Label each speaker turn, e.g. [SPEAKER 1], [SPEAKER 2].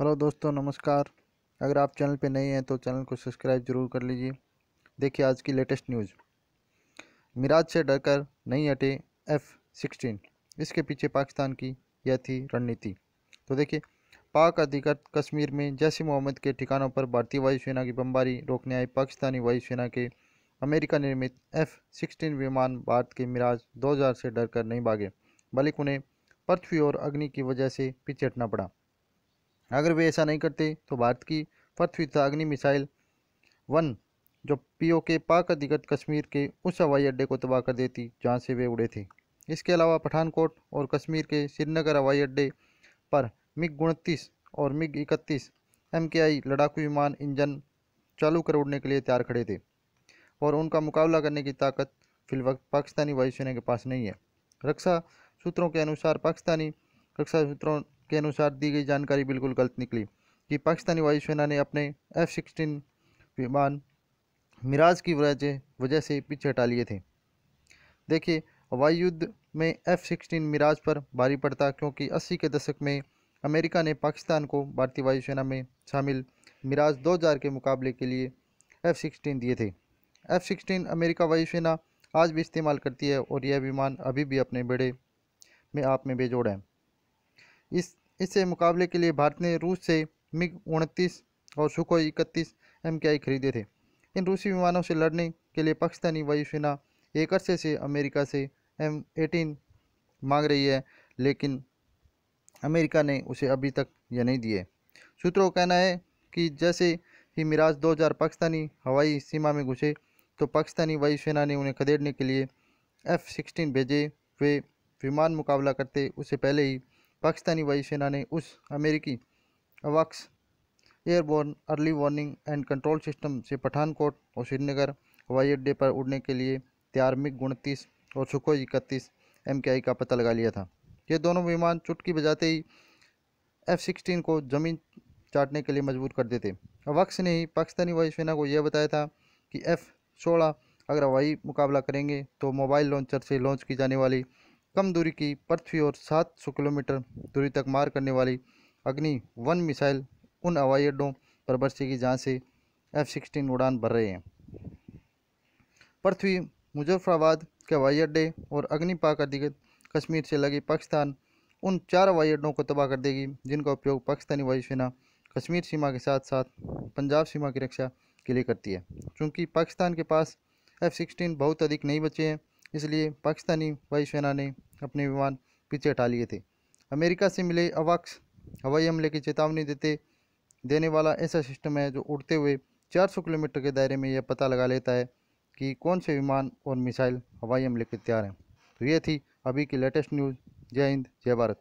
[SPEAKER 1] hello दोस्तों नमस्कार अगर आप चैनल पे नए हैं तो चैनल को सब्सक्राइब जरूर कर लीजिए देखिए आज की लेटेस्ट न्यूज़ मिराज से डरकर नहीं हटे एफ़ सिक्सटीन इसके पीछे पाकिस्तान की यह थी रणनीति तो देखिए पाक अधिकृत कश्मीर में जैसे मोहम्मद के ठिकानों पर भारतीय वायुसेना की बमबारी रोकने आई पाकिस्तानी वायुसेना के अमेरिका निर्मित एफ़ सिक्सटीन विमान भारत के मिराज दो से डर नहीं भागे बल्कि उन्हें पृथ्वी और अग्नि की वजह से पीछे हटना पड़ा अगर वे ऐसा नहीं करते तो भारत की पृथ्वी मिसाइल वन जो पीओ के पाक अधिगत कश्मीर के उस हवाई अड्डे को तबाह कर देती जहाँ से वे उड़े थे इसके अलावा पठानकोट और कश्मीर के श्रीनगर हवाई अड्डे पर मिग उनतीस और मिग इकतीस एम के आई लड़ाकू विमान इंजन चालू कर उड़ने के लिए तैयार खड़े थे और उनका मुकाबला करने की ताकत फिलवक्त पाकिस्तानी वायुसेना के पास नहीं है रक्षा सूत्रों के अनुसार पाकिस्तानी रक्षा सूत्रों के अनुसार दी गई जानकारी बिल्कुल गलत निकली कि पाकिस्तानी वायुसेना ने अपने एफ सिक्सटीन विमान मिराज की वजह वजह से पीछे हटा लिए थे देखिए वायु युद्ध में एफ सिक्सटीन मिराज पर भारी पड़ता क्योंकि अस्सी के दशक में अमेरिका ने पाकिस्तान को भारतीय वायुसेना में शामिल मिराज 2000 के मुकाबले के लिए एफ़ सिक्सटीन दिए थे एफ़ सिक्सटीन अमेरिका वायुसेना आज भी इस्तेमाल करती है और यह विमान अभी भी अपने बेड़े में आप में बेजोड़ है इस इससे मुकाबले के लिए भारत ने रूस से मिग उनतीस और सुखोई इकतीस एम खरीदे थे इन रूसी विमानों से लड़ने के लिए पाकिस्तानी वायुसेना एक अरसे से अमेरिका से एम एटीन मांग रही है लेकिन अमेरिका ने उसे अभी तक यह नहीं दिए सूत्रों का कहना है कि जैसे ही मिराज 2000 पाकिस्तानी हवाई सीमा में घुसे तो पाकिस्तानी वायुसेना ने उन्हें खदेड़ने के लिए एफ सिक्सटीन भेजे वे विमान मुकाबला करते उससे पहले ही पाकिस्तानी वायुसेना ने उस अमेरिकी अवाक्स airborne early warning and control system से पठानकोट और श्रीनगर हवाई अड्डे पर उड़ने के लिए त्यार्मिक उनतीस और सुखोई इकतीस एम का पता लगा लिया था ये दोनों विमान चुटकी बजाते ही एफ सिक्सटीन को ज़मीन चाटने के लिए मजबूर कर देते वक्स ने ही पाकिस्तानी वायुसेना को यह बताया था कि एफ़ सोलह अगर हवाई मुकाबला करेंगे तो मोबाइल लॉन्चर से लॉन्च की जाने वाली कम दूरी की पृथ्वी और 700 किलोमीटर दूरी तक मार करने वाली अग्नि वन मिसाइल उन हवाई अड्डों पर बरसेगी जहाँ से एफ सिक्सटीन उड़ान भर रहे हैं पृथ्वी मुजफ्फराबाद के हवाई अड्डे और अग्निपाक अधिकृत कश्मीर से लगे पाकिस्तान उन चार हवाई अड्डों को तबाह कर देगी जिनका उपयोग पाकिस्तानी वायुसेना कश्मीर सीमा के साथ साथ पंजाब सीमा की रक्षा के लिए करती है चूँकि पाकिस्तान के पास एफ सिक्सटीन बहुत अधिक नहीं बचे हैं इसलिए पाकिस्तानी वायुसेना ने अपने विमान पीछे हटा लिए थे अमेरिका से मिले अवाक्स हवाई हमले की चेतावनी देते देने वाला ऐसा सिस्टम है जो उड़ते हुए 400 किलोमीटर के दायरे में यह पता लगा लेता है कि कौन से विमान और मिसाइल हवाई हमले के तैयार हैं तो ये थी अभी की लेटेस्ट न्यूज़ जय हिंद जय भारत